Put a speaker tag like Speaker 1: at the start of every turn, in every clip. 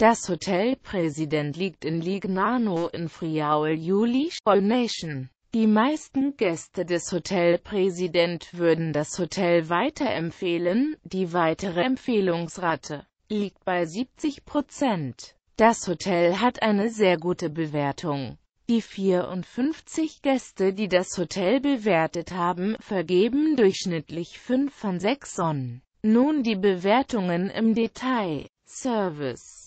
Speaker 1: Das Hotelpräsident liegt in Lignano in Friaul Julius Nation. Die meisten Gäste des Hotelpräsident würden das Hotel weiterempfehlen, die weitere Empfehlungsrate liegt bei 70 Prozent. Das Hotel hat eine sehr gute Bewertung. Die 54 Gäste, die das Hotel bewertet haben, vergeben durchschnittlich 5 von 6 Sonnen. Nun die Bewertungen im Detail. Service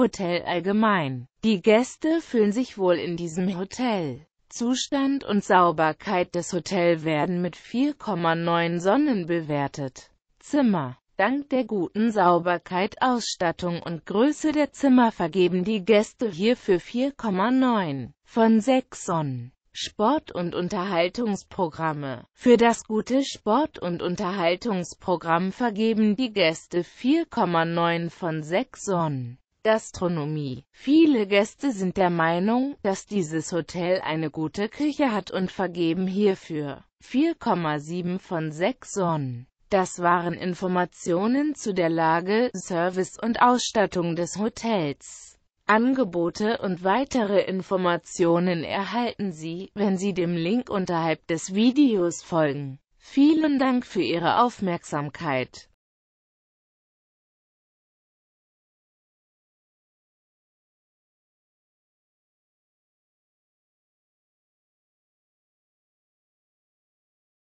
Speaker 1: Hotel allgemein. Die Gäste fühlen sich wohl in diesem Hotel. Zustand und Sauberkeit des Hotels werden mit 4,9 Sonnen bewertet. Zimmer Dank der guten Sauberkeit, Ausstattung und Größe der Zimmer vergeben die Gäste hierfür 4,9 von 6 Sonnen. Sport- und Unterhaltungsprogramme. Für das gute Sport- und Unterhaltungsprogramm vergeben die Gäste 4,9 von 6 Sonnen. Gastronomie. Viele Gäste sind der Meinung, dass dieses Hotel eine gute Küche hat und vergeben hierfür 4,7 von 6 Sonnen. Das waren Informationen zu der Lage, Service und Ausstattung des Hotels. Angebote und weitere Informationen erhalten Sie, wenn Sie dem Link unterhalb des Videos folgen. Vielen Dank für Ihre Aufmerksamkeit.